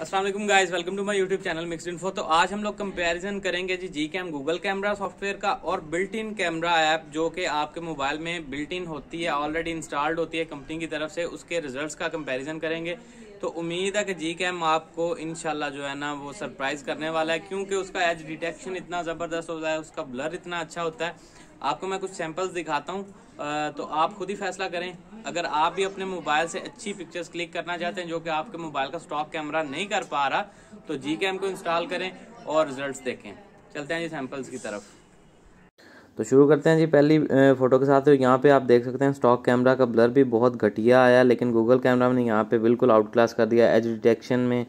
Aslam guys welcome to my YouTube channel mixed info तो आज हम लोग कंपैरिजन करेंगे G G cam Google camera software का और बिल्ट इन कैमरा ऐप जो कि आपके मोबाइल में बिल्ट इन होती है ऑलरेडी इंस्टॉल्ड होती है कंपनी की तरफ से उसके रिजल्ट्स का कंपैरिजन करेंगे तो उम्मीद है कि जी कैम आपको इन जो है ना वो सरप्राइज करने वाला है क्योंकि उसका एज डिटेक्शन इतना ज़बरदस्त होता है उसका ब्लर इतना अच्छा होता है आपको मैं कुछ सैम्पल्स दिखाता हूँ तो आप खुद ही फैसला करें अगर आप भी अपने मोबाइल से अच्छी पिक्चर्स क्लिक करना चाहते हैं जो कि आपके मोबाइल का स्टॉक कैमरा नहीं कर पा रहा तो जी कैम को इंस्टॉल करें और रिजल्ट देखें चलते हैं जी सैम्पल्स की तरफ तो शुरू करते हैं जी पहली फ़ोटो के साथ तो यहाँ पे आप देख सकते हैं स्टॉक कैमरा का ब्लर भी बहुत घटिया आया लेकिन गूगल कैमरा ने यहाँ पे बिल्कुल आउट क्लास कर दिया एज डिटेक्शन में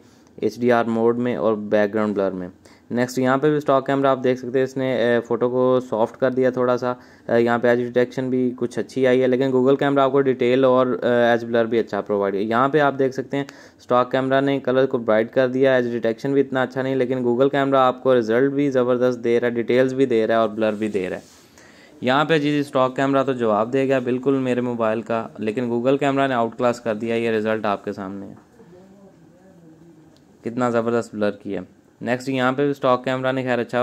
एच मोड में और बैकग्राउंड ब्लर में नेक्स्ट यहाँ पे भी स्टॉक कैमरा आप देख सकते हैं इसने फ़ोटो को सॉफ्ट कर दिया थोड़ा सा यहाँ पे एज डिटेक्शन भी कुछ अच्छी आई है लेकिन गूगल कैमरा आपको डिटेल और एज ब्लर भी अच्छा प्रोवाइड किया यहाँ पे आप देख सकते हैं स्टॉक कैमरा ने कलर को ब्राइट कर दिया एज डिटेक्शन भी इतना अच्छा नहीं लेकिन गूगल कैमरा आपको रिजल्ट भी ज़बरदस्त दे रहा है डिटेल्स भी दे रहा है और ब्लर भी दे रहा है यहाँ पे जी स्टॉक कैमरा तो जवाब दे गया बिल्कुल मेरे मोबाइल का लेकिन गूगल कैमरा ने आउट क्लास कर दिया ये रिज़ल्ट आपके सामने है कितना ज़बरदस्त ब्लर किया नेक्स्ट यहाँ पे स्टॉक कैमरा ने खैर अच्छा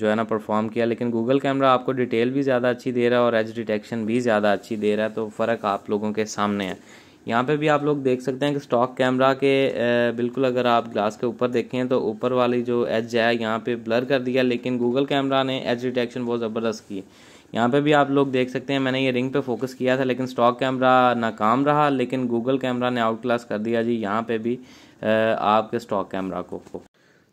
जो है ना परफॉर्म किया लेकिन गूगल कैमरा आपको डिटेल भी ज़्यादा अच्छी दे रहा है और एज डिटेक्शन भी ज़्यादा अच्छी दे रहा है तो फ़र्क आप लोगों के सामने है यहाँ पे भी आप लोग देख सकते हैं कि स्टॉक कैमरा के बिल्कुल अगर आप ग्लास के ऊपर देखें तो ऊपर वाली जो एज है यहाँ पर ब्लर कर दिया लेकिन गूगल कैमरा ने एज डिटेक्शन बहुत ज़बरदस्त की यहाँ पे भी आप लोग देख सकते हैं मैंने ये रिंग पे फोकस किया था लेकिन स्टॉक कैमरा नाकाम रहा लेकिन गूगल कैमरा ने आउट क्लास कर दिया जी यहाँ पे भी आपके स्टॉक कैमरा को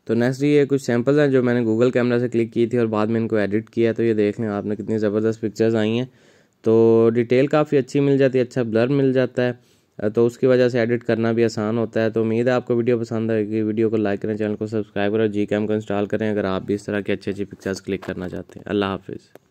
तो नेक्स्ट ये कुछ सैम्पल्स हैं जो मैंने गूगल कैमरा से क्लिक की थी और बाद में इनको एडिट किया तो ये देख लें आपने कितनी ज़बरदस्त पिक्चर्स आई हैं तो डिटेल काफ़ी अच्छी मिल जाती है अच्छा ब्लर मिल जाता है तो उसकी वजह से एडिट करना भी आसान होता है तो उम्मीद है आपको वीडियो पसंद आएगी वीडियो को लाइक करें चैनल को सब्सक्राइब करें जी कैम को इंस्टॉल करें अगर आप भी इस तरह की अच्छी अच्छी पिक्चर्स क्लिक करना चाहते हैं अल्लाह हाफिज़